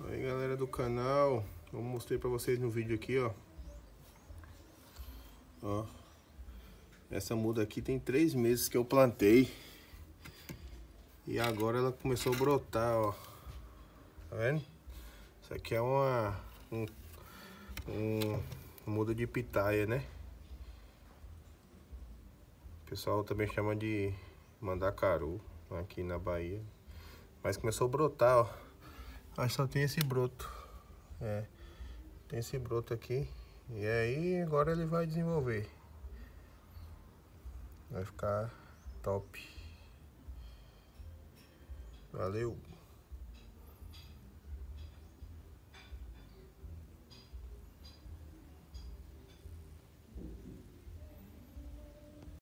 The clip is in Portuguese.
Aí galera do canal, eu mostrei pra vocês no vídeo aqui, ó. Ó. Essa muda aqui tem três meses que eu plantei. E agora ela começou a brotar, ó. Tá vendo? Isso aqui é uma... Um, um muda de pitaia, né? O pessoal também chama de mandacaru aqui na Bahia. Mas começou a brotar, ó. Aí só tem esse broto. É. Tem esse broto aqui. E aí agora ele vai desenvolver. Vai ficar top. Valeu!